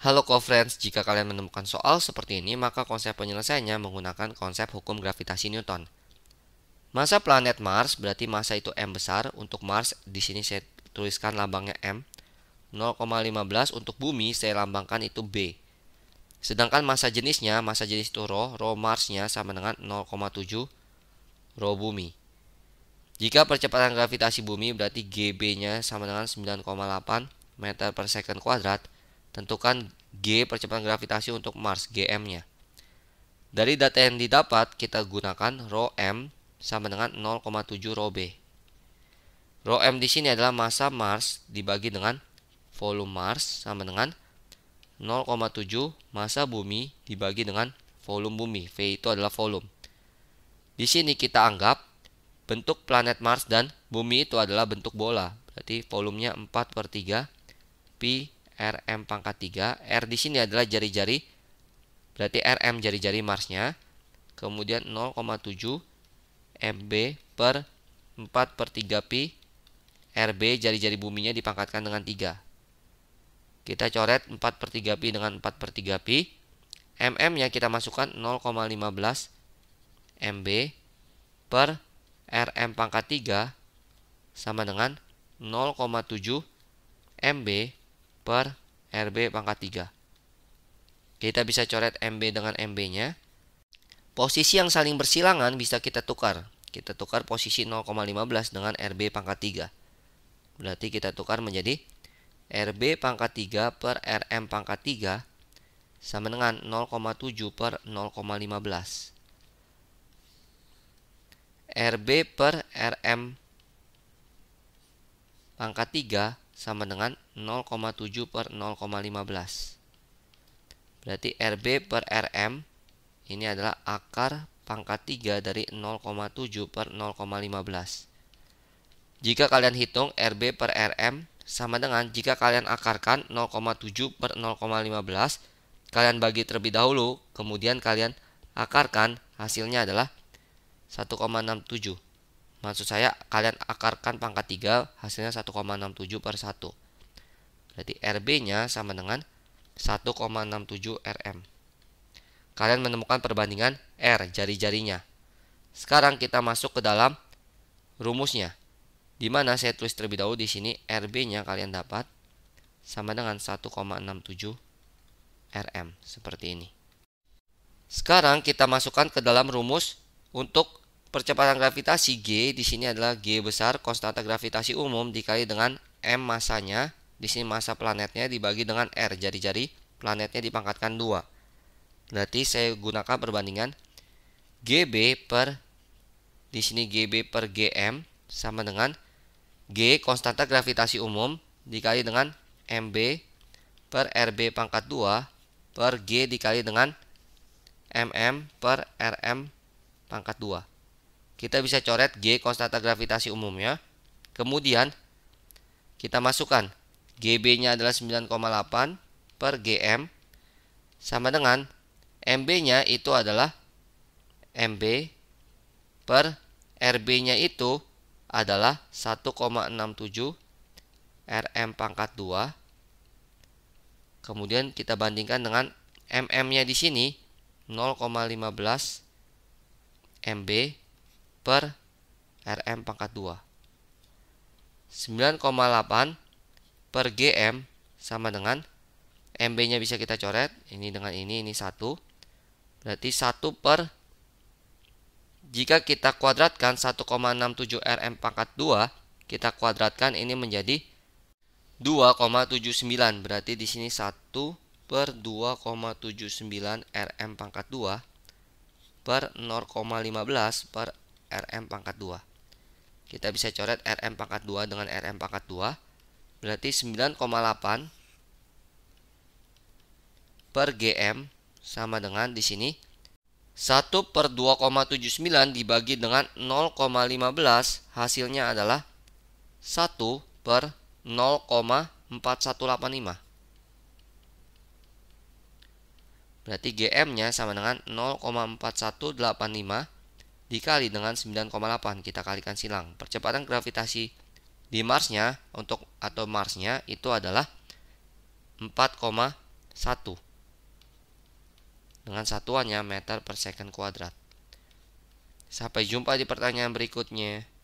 Halo co-friends, jika kalian menemukan soal seperti ini, maka konsep penyelesaiannya menggunakan konsep hukum gravitasi Newton. Masa planet Mars berarti masa itu M besar, untuk Mars di sini saya tuliskan lambangnya M. 0,15 untuk bumi saya lambangkan itu B. Sedangkan masa jenisnya, masa jenis itu Rho, Rho Marsnya sama dengan 0,7 Rho bumi. Jika percepatan gravitasi bumi berarti GB-nya sama dengan 9,8 meter per second kuadrat, Tentukan G percepatan gravitasi untuk Mars, GM-nya. Dari data yang didapat, kita gunakan rho M sama dengan 0,7 rho B. Rho M di sini adalah massa Mars dibagi dengan volume Mars sama dengan 0,7 massa bumi dibagi dengan volume bumi. V itu adalah volume. Di sini kita anggap bentuk planet Mars dan bumi itu adalah bentuk bola. Berarti volumenya 4 per 3 pi RM pangkat 3. R di sini adalah jari-jari, berarti RM jari-jari Marsnya. Kemudian 0,7 MB per 4 per 3 pi RB jari-jari buminya dipangkatkan dengan 3. Kita coret 4 per 3 pi dengan 4 per 3 pi. MM-nya kita masukkan 0,15 MB per RM pangkat 3 sama dengan 0,7 MB per RB pangkat 3. Kita bisa coret MB dengan MB-nya. Posisi yang saling bersilangan bisa kita tukar. Kita tukar posisi 0,15 dengan RB pangkat 3. Berarti kita tukar menjadi RB pangkat 3 per RM pangkat 3 sama dengan 0,7 per 0,15. RB per RM pangkat 3 sama dengan 0,7 per 0,15. Berarti RB per RM ini adalah akar pangkat 3 dari 0,7 per 0,15. Jika kalian hitung RB per RM sama dengan jika kalian akarkan 0,7 per 0,15, kalian bagi terlebih dahulu, kemudian kalian akarkan hasilnya adalah 1,67 maksud saya kalian akarkan pangkat 3 hasilnya 1,67 per 1 berarti RB nya sama dengan 1,67 RM kalian menemukan perbandingan R jari-jarinya sekarang kita masuk ke dalam rumusnya di mana saya tulis terlebih dahulu di sini RB nya kalian dapat sama dengan 1,67 RM seperti ini sekarang kita masukkan ke dalam rumus untuk Percepatan gravitasi G di sini adalah G besar konstanta gravitasi umum dikali dengan M masanya. Di sini masa planetnya dibagi dengan R. Jari-jari planetnya dipangkatkan 2. Berarti saya gunakan perbandingan GB per di sini GB per GM sama dengan G konstanta gravitasi umum dikali dengan MB per RB pangkat 2 per G dikali dengan MM per RM pangkat 2 kita bisa coret G konstanta gravitasi umum ya. Kemudian kita masukkan GB-nya adalah 9,8 per GM sama dengan MB-nya itu adalah MB per RB-nya itu adalah 1,67 RM pangkat 2. Kemudian kita bandingkan dengan MM-nya di sini 0,15 MB per RM pangkat 2. 9,8 per GM sama dengan MB-nya bisa kita coret. Ini dengan ini, ini 1. Berarti 1 per jika kita kuadratkan 1,67 RM pangkat 2, kita kuadratkan ini menjadi 2,79. Berarti di sini 1 per 2,79 RM pangkat 2 per 0,15 per RM pangkat 2. Kita bisa coret RM pangkat 2 dengan RM pangkat 2. Berarti 9,8 per GM sama dengan di sini 1 per 2,79 dibagi dengan 0,15 hasilnya adalah 1 per 0,4185. Berarti GM-nya sama dengan 0,4185 dikali dengan 9,8 kita kalikan silang. Percepatan gravitasi di Marsnya untuk atau Marsnya itu adalah 4,1 dengan satuannya meter per second kuadrat. Sampai jumpa di pertanyaan berikutnya.